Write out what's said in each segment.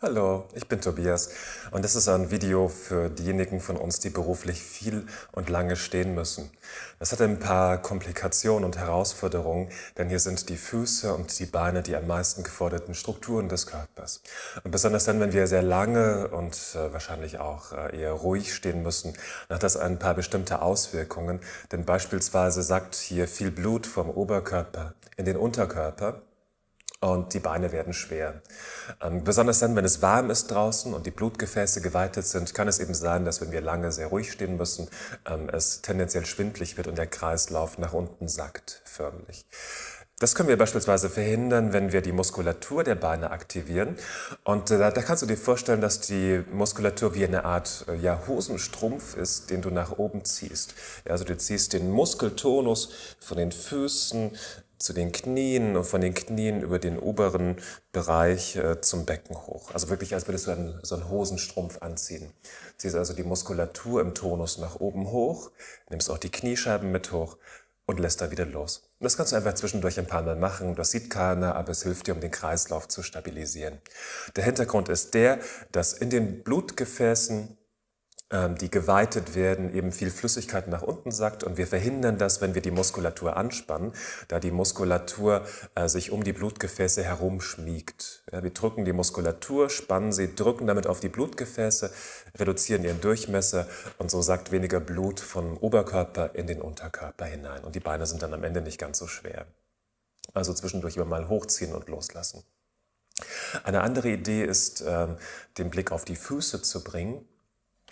Hallo, ich bin Tobias und das ist ein Video für diejenigen von uns, die beruflich viel und lange stehen müssen. Das hat ein paar Komplikationen und Herausforderungen, denn hier sind die Füße und die Beine die am meisten geforderten Strukturen des Körpers. Und besonders dann, wenn wir sehr lange und äh, wahrscheinlich auch äh, eher ruhig stehen müssen, hat das ein paar bestimmte Auswirkungen, denn beispielsweise sagt hier viel Blut vom Oberkörper in den Unterkörper und die Beine werden schwer. Ähm, besonders dann, wenn es warm ist draußen und die Blutgefäße geweitet sind, kann es eben sein, dass wenn wir lange sehr ruhig stehen müssen, ähm, es tendenziell schwindlig wird und der Kreislauf nach unten sackt förmlich. Das können wir beispielsweise verhindern, wenn wir die Muskulatur der Beine aktivieren. Und äh, da, da, kannst du dir vorstellen, dass die Muskulatur wie eine Art äh, ja, Hosenstrumpf ist, den du nach oben ziehst. Ja, also du ziehst den Muskeltonus von den Füßen, zu den Knien und von den Knien über den oberen Bereich äh, zum Becken hoch. Also wirklich, als würdest du einen, so einen Hosenstrumpf anziehen. Ziehst also die Muskulatur im Tonus nach oben hoch, nimmst auch die Kniescheiben mit hoch und lässt da wieder los. Und das kannst du einfach zwischendurch ein paar Mal machen. Das sieht keiner, aber es hilft dir, um den Kreislauf zu stabilisieren. Der Hintergrund ist der, dass in den Blutgefäßen ähm, die geweitet werden, eben viel Flüssigkeit nach unten sackt und wir verhindern das, wenn wir die Muskulatur anspannen, da die Muskulatur äh, sich um die Blutgefäße herumschmiegt. Ja, wir drücken die Muskulatur, spannen sie, drücken damit auf die Blutgefäße, reduzieren ihren Durchmesser und so sackt weniger Blut vom Oberkörper in den Unterkörper hinein und die Beine sind dann am Ende nicht ganz so schwer. Also zwischendurch immer mal hochziehen und loslassen. Eine andere Idee ist, äh, den Blick auf die Füße zu bringen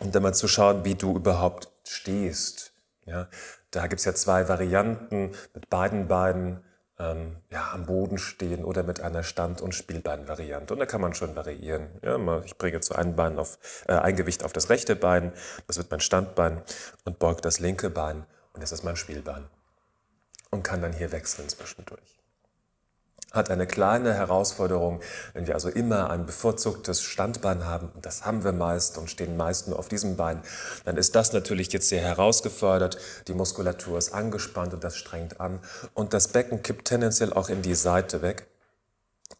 und dann mal zu schauen, wie du überhaupt stehst. Ja, da gibt's ja zwei Varianten, mit beiden Beinen ähm, ja, am Boden stehen oder mit einer Stand- und Spielbein-Variante. Und da kann man schon variieren. Ja, mal, ich bringe zu einem Bein auf, äh, ein Gewicht auf das rechte Bein, das wird mein Standbein und beugt das linke Bein und das ist mein Spielbein. Und kann dann hier wechseln zwischendurch hat eine kleine Herausforderung, wenn wir also immer ein bevorzugtes Standbein haben, und das haben wir meist und stehen meist nur auf diesem Bein, dann ist das natürlich jetzt sehr herausgefordert, die Muskulatur ist angespannt und das strengt an und das Becken kippt tendenziell auch in die Seite weg.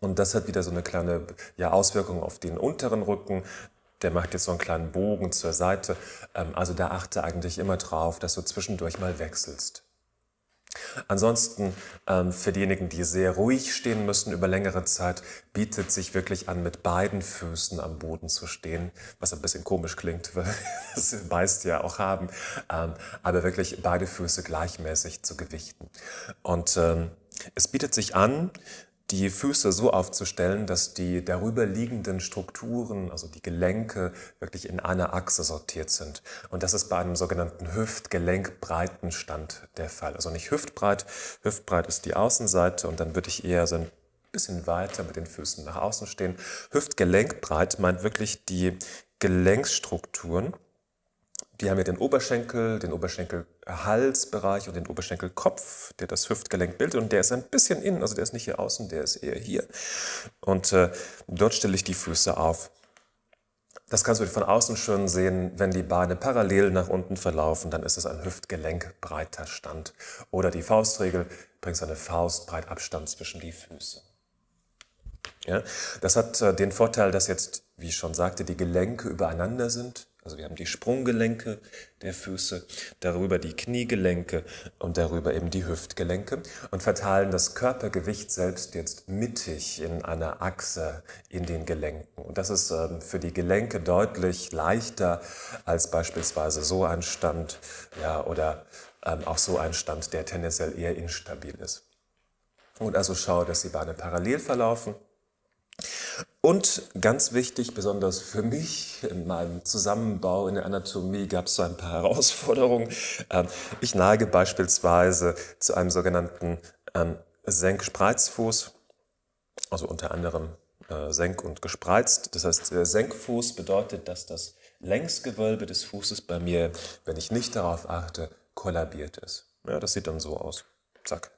Und das hat wieder so eine kleine ja, Auswirkung auf den unteren Rücken, der macht jetzt so einen kleinen Bogen zur Seite. Ähm, also da achte eigentlich immer drauf, dass du zwischendurch mal wechselst. Ansonsten ähm, für diejenigen, die sehr ruhig stehen müssen über längere Zeit, bietet sich wirklich an, mit beiden Füßen am Boden zu stehen, was ein bisschen komisch klingt, weil das meist ja auch haben, ähm, aber wirklich beide Füße gleichmäßig zu gewichten. Und ähm, es bietet sich an, die Füße so aufzustellen, dass die darüber liegenden Strukturen, also die Gelenke, wirklich in einer Achse sortiert sind. Und das ist bei einem sogenannten Hüftgelenkbreitenstand der Fall. Also nicht hüftbreit, hüftbreit ist die Außenseite und dann würde ich eher so ein bisschen weiter mit den Füßen nach außen stehen. Hüftgelenkbreit meint wirklich die Gelenksstrukturen die haben ja den Oberschenkel, den Oberschenkelhalsbereich und den Oberschenkelkopf, der das Hüftgelenk bildet. Und der ist ein bisschen innen, also der ist nicht hier außen, der ist eher hier. Und äh, dort stelle ich die Füße auf. Das kannst du von außen schön sehen, wenn die Beine parallel nach unten verlaufen, dann ist es ein Hüftgelenkbreiter Stand. Oder die Faustregel, bringst eine Faustbreit Abstand zwischen die Füße. Ja? Das hat äh, den Vorteil, dass jetzt, wie ich schon sagte, die Gelenke übereinander sind also wir haben die Sprunggelenke der Füße, darüber die Kniegelenke und darüber eben die Hüftgelenke und verteilen das Körpergewicht selbst jetzt mittig in einer Achse in den Gelenken. Und das ist ähm, für die Gelenke deutlich leichter als beispielsweise so ein Stand ja, oder ähm, auch so ein Stand, der tendenziell eher instabil ist. Und also schau, dass die Beine parallel verlaufen und ganz wichtig, besonders für mich in meinem Zusammenbau in der Anatomie gab es so ein paar Herausforderungen. Ähm, ich neige beispielsweise zu einem sogenannten ähm, Senkspreizfuß, also unter anderem äh, senk- und gespreizt. Das heißt, Senkfuß bedeutet, dass das Längsgewölbe des Fußes bei mir, wenn ich nicht darauf achte, kollabiert ist. Ja, das sieht dann so aus. Zack.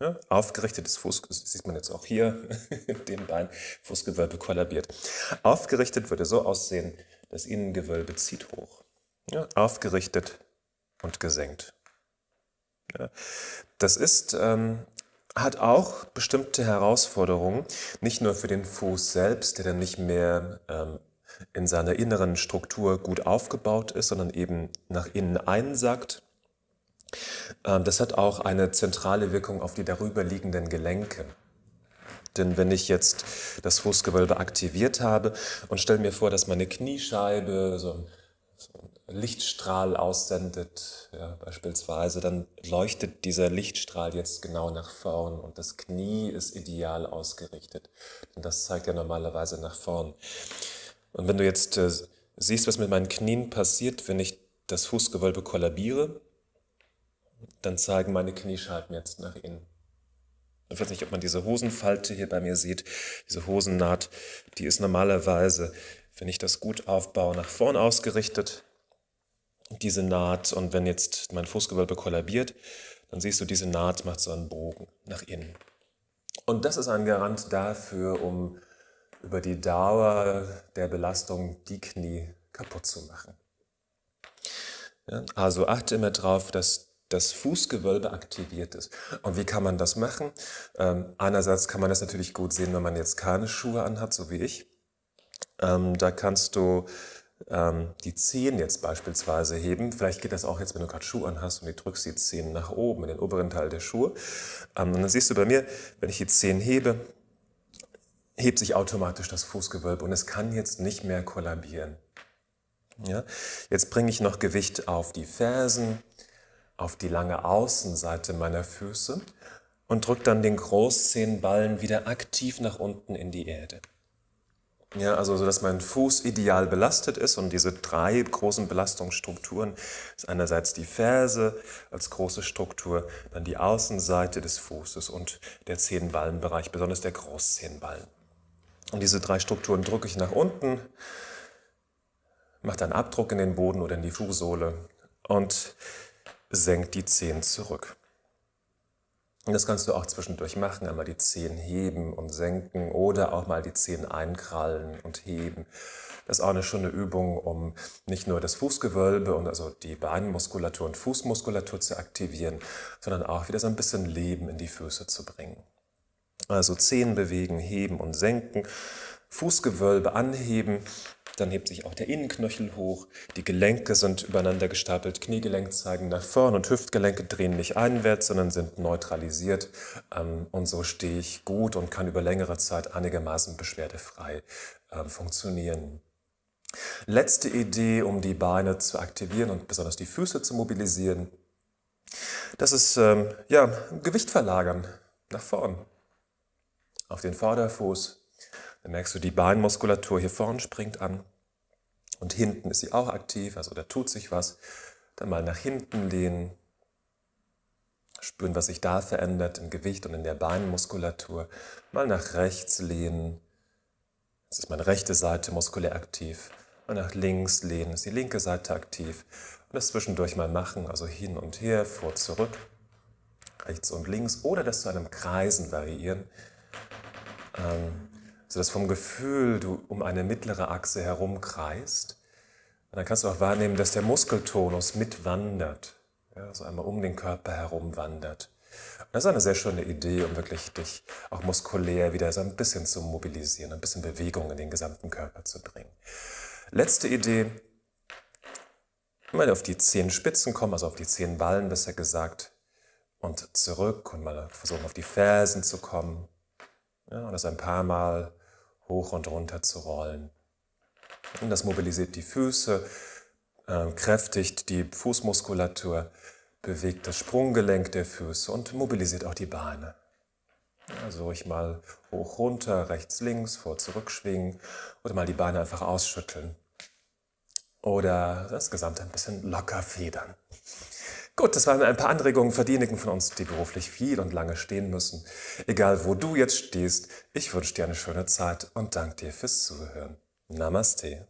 Ja, ne? aufgerichtetes Fußgewölbe, sieht man jetzt auch hier, dem Bein, Fußgewölbe kollabiert. Aufgerichtet würde so aussehen, das Innengewölbe zieht hoch. Ja, aufgerichtet und gesenkt. Ja, das ist, ähm, hat auch bestimmte Herausforderungen, nicht nur für den Fuß selbst, der dann nicht mehr ähm, in seiner inneren Struktur gut aufgebaut ist, sondern eben nach innen einsackt ähm, das hat auch eine zentrale Wirkung auf die darüberliegenden Gelenke. Denn wenn ich jetzt das Fußgewölbe aktiviert habe und stelle mir vor, dass meine Kniescheibe so einen, Lichtstrahl aussendet, ja, beispielsweise, dann leuchtet dieser Lichtstrahl jetzt genau nach vorn und das Knie ist ideal ausgerichtet. Und das zeigt ja normalerweise nach vorn. Und wenn du jetzt äh, siehst, was mit meinen Knien passiert, wenn ich das Fußgewölbe kollabiere, dann zeigen meine Kniescheiben jetzt nach innen. Ich weiß nicht, ob man diese Hosenfalte hier bei mir sieht, diese Hosennaht, die ist normalerweise, wenn ich das gut aufbaue, nach vorn ausgerichtet, diese Naht. Und wenn jetzt mein Fußgewölbe kollabiert, dann siehst du, diese Naht macht so einen Bogen nach innen. Und das ist ein Garant dafür, um über die Dauer der Belastung die Knie kaputt zu machen. Ja, also achte immer darauf, dass das Fußgewölbe aktiviert ist. Und wie kann man das machen? Ähm, einerseits kann man das natürlich gut sehen, wenn man jetzt keine Schuhe anhat, so wie ich. Ähm, da kannst du ähm, die Zehen jetzt beispielsweise heben. Vielleicht geht das auch jetzt, wenn du gerade Schuhe anhast und du drückst die Zehen nach oben in den oberen Teil der Schuhe. Ähm, und dann siehst du bei mir, wenn ich die Zehen hebe, hebt sich automatisch das Fußgewölbe und es kann jetzt nicht mehr kollabieren. Ja? Jetzt bringe ich noch Gewicht auf die Fersen, auf die lange Außenseite meiner Füße und drücke dann den Großzehenballen wieder aktiv nach unten in die Erde. Ja, also so, dass mein Fuß ideal belastet ist und diese drei großen Belastungsstrukturen ist einerseits die Ferse als große Struktur, dann die Außenseite des Fußes und der Zehenballenbereich, besonders der Großzehenballen. Und diese drei Strukturen drücke ich nach unten, mache dann Abdruck in den Boden oder in die Fußsohle und senkt die Zehen zurück. Und das kannst du auch zwischendurch machen, einmal die Zehen heben und senken oder auch mal die Zehen einkrallen und heben. Das ist auch eine schöne Übung, um nicht nur das Fußgewölbe und also die Beinmuskulatur und Fußmuskulatur zu aktivieren, sondern auch wieder so ein bisschen Leben in die Füße zu bringen. Also Zehen bewegen, heben und senken Fußgewölbe anheben, dann hebt sich auch der Innenknöchel hoch, die Gelenke sind übereinander gestapelt, Kniegelenk zeigen nach vorn und Hüftgelenke drehen nicht einwärts, sondern sind neutralisiert. Ähm, und so stehe ich gut und kann über längere Zeit einigermaßen beschwerdefrei ähm, funktionieren. Letzte Idee, um die Beine zu aktivieren und besonders die Füße zu mobilisieren, das ist ähm, ja, Gewicht verlagern nach vorn. Auf den Vorderfuß, dann merkst du, die Beinmuskulatur hier vorn springt an und hinten ist sie auch aktiv, also da tut sich was. Dann mal nach hinten lehnen, spüren, was sich da verändert im Gewicht und in der Beinmuskulatur. Mal nach rechts lehnen, jetzt ist meine rechte Seite muskulär aktiv. Mal nach links lehnen, ist die linke Seite aktiv. Und das zwischendurch mal machen, also hin und her, vor, zurück, rechts und links oder das zu einem Kreisen variieren. Ähm, sodass vom Gefühl du um eine mittlere Achse herumkreist. Und dann kannst du auch wahrnehmen, dass der Muskeltonus mitwandert, ja, so also einmal um den Körper herumwandert. Und das ist eine sehr schöne Idee, um wirklich dich auch muskulär wieder so ein bisschen zu mobilisieren, ein bisschen Bewegung in den gesamten Körper zu bringen. Letzte Idee, mal auf die Zehenspitzen kommen, also auf die Zehenballen besser gesagt, und zurück und mal versuchen auf die Fersen zu kommen. Ja, und das ein paar Mal hoch und runter zu rollen. Und das mobilisiert die Füße, äh, kräftigt die Fußmuskulatur, bewegt das Sprunggelenk der Füße und mobilisiert auch die Beine. Also ruhig mal hoch, runter, rechts, links, vor, zurück schwingen oder mal die Beine einfach ausschütteln. Oder das Gesamte ein bisschen locker federn. Gut, das waren ein paar Anregungen für diejenigen von uns, die beruflich viel und lange stehen müssen. Egal wo du jetzt stehst, ich wünsche dir eine schöne Zeit und danke dir fürs Zuhören. Namaste.